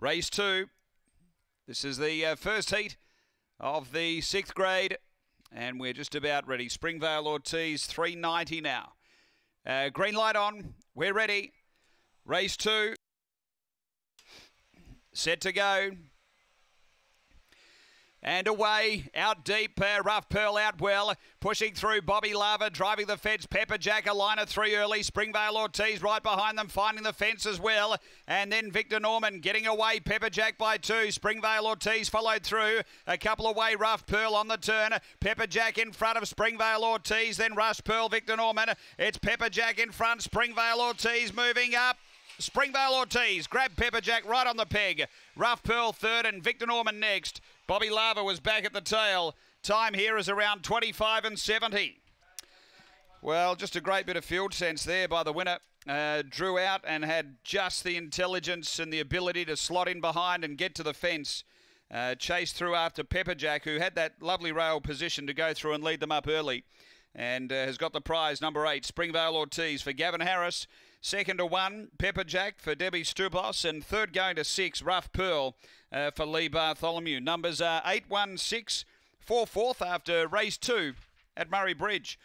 Race two. This is the uh, first heat of the sixth grade, and we're just about ready. Springvale Ortiz, 390 now. Uh, green light on. We're ready. Race two. Set to go. And away, out deep, uh, Rough Pearl out well, pushing through Bobby Lava, driving the fence, Pepper Jack, a line of three early, Springvale Ortiz right behind them, finding the fence as well, and then Victor Norman getting away, Pepper Jack by two, Springvale Ortiz followed through, a couple away, Rough Pearl on the turn, Pepper Jack in front of Springvale Ortiz, then Rush Pearl, Victor Norman, it's Pepper Jack in front, Springvale Ortiz moving up, Springvale Ortiz grabbed Pepperjack right on the peg. Rough Pearl third and Victor Norman next. Bobby Lava was back at the tail. Time here is around 25 and 70. Well, just a great bit of field sense there by the winner. Uh, drew out and had just the intelligence and the ability to slot in behind and get to the fence. Uh, chased through after Pepperjack, who had that lovely rail position to go through and lead them up early. And uh, has got the prize, number eight, Springvale Ortiz, for Gavin Harris. Second to one, Pepperjack for Debbie Stubos. And third going to six, Rough Pearl uh, for Lee Bartholomew. Numbers are 8 1 6 4 4th after race two at Murray Bridge.